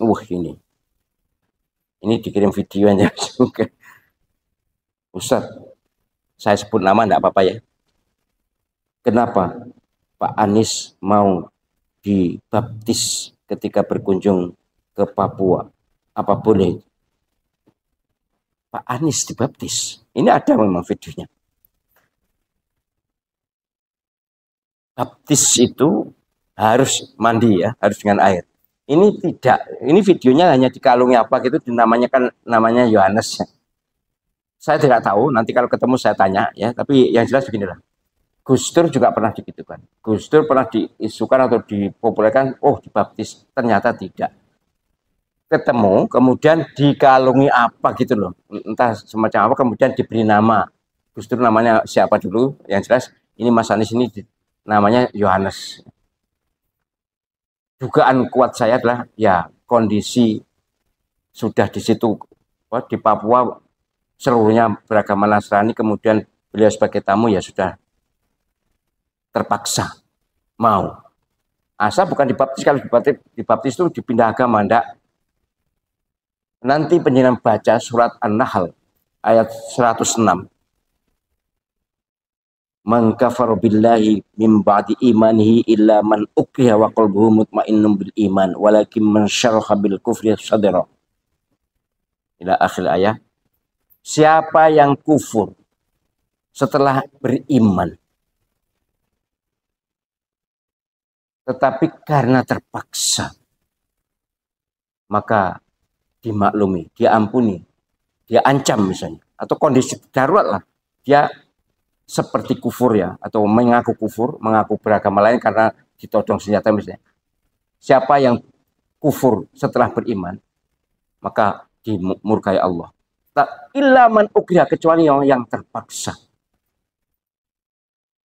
uh ini ini dikirim video aja juga Ustaz saya sebut nama enggak apa-apa ya kenapa Pak Anies mau dibaptis ketika berkunjung ke Papua apa boleh Pak Anies dibaptis ini ada memang videonya baptis itu harus mandi ya harus dengan air ini tidak ini videonya hanya dikalungi apa gitu namanya kan namanya Yohanes ya. saya tidak tahu nanti kalau ketemu saya tanya ya tapi yang jelas beginilah Gus Dur juga pernah begitu Gus Dur pernah diisukan atau dipopulerkan oh dibaptis ternyata tidak ketemu kemudian dikalungi apa gitu loh entah semacam apa kemudian diberi nama Gus Dur namanya siapa dulu yang jelas ini Mas Anies ini namanya Yohanes dugaan kuat saya adalah ya kondisi sudah di situ di Papua seluruhnya beragama Nasrani kemudian beliau sebagai tamu ya sudah terpaksa mau Asa bukan dibaptis kalau dibaptis, dibaptis itu dipindah agama ndak nanti penyinar baca surat An-Nahl ayat 106 man kafar billahi min ba'di imanihi illa man ukriha wa qalbuhu mutmainnun bil iman walakin man syaraha bil kufri sadra ila akhir ayat siapa yang kufur setelah beriman tetapi karena terpaksa maka dimaklumi diampuni dia ancam misalnya atau kondisi darurat lah dia seperti kufur ya atau mengaku kufur, mengaku beragama lain karena ditodong senjata misalnya. Siapa yang kufur setelah beriman, maka dimurkai Allah. Tak ilaman ukriha kecuali yang, yang terpaksa.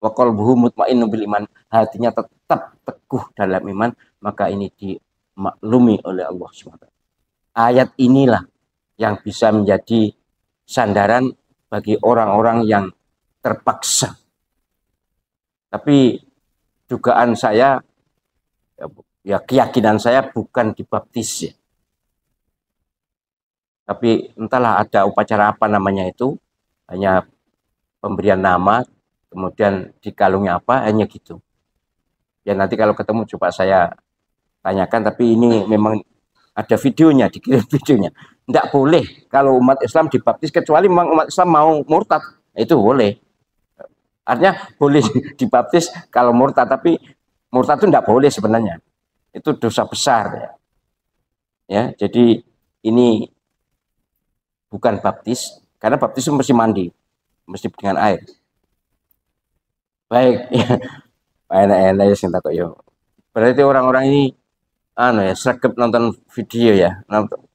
wakol buhumut ma'inu bil iman, hatinya tetap teguh dalam iman, maka ini dimaklumi oleh Allah SWT. Ayat inilah yang bisa menjadi sandaran bagi orang-orang yang terpaksa. Tapi dugaan saya, ya, ya keyakinan saya bukan dibaptis ya. Tapi entahlah ada upacara apa namanya itu, hanya pemberian nama, kemudian dikalungnya apa, hanya gitu. Ya nanti kalau ketemu coba saya tanyakan, tapi ini memang ada videonya, dikirim videonya. Tidak boleh kalau umat Islam dibaptis, kecuali memang umat Islam mau murtad, itu boleh. Artinya boleh dibaptis kalau murtad, tapi murtad itu tidak boleh sebenarnya. Itu dosa besar ya. Ya, jadi ini bukan baptis karena baptis itu mesti mandi, mesti dengan air. Baik, ya. enak-enak ya sinta Berarti orang-orang ini anu ya sergap nonton video ya.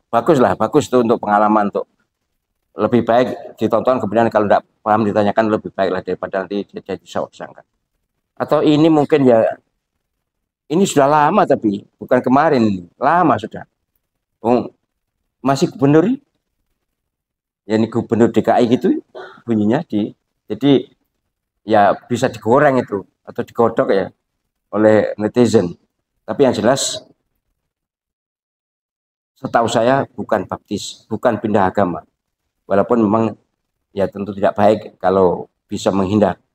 Baguslah, bagus itu untuk pengalaman tuh lebih baik ditonton kemudian kalau tidak paham ditanyakan lebih baik baiklah daripada nanti jadi sawak sangka atau ini mungkin ya ini sudah lama tapi bukan kemarin lama sudah oh, masih gubernur ya ini gubernur DKI gitu bunyinya di jadi ya bisa digoreng itu atau digodok ya oleh netizen. Tapi yang jelas setahu saya bukan baptis, bukan pindah agama walaupun memang ya tentu tidak baik kalau bisa menghindar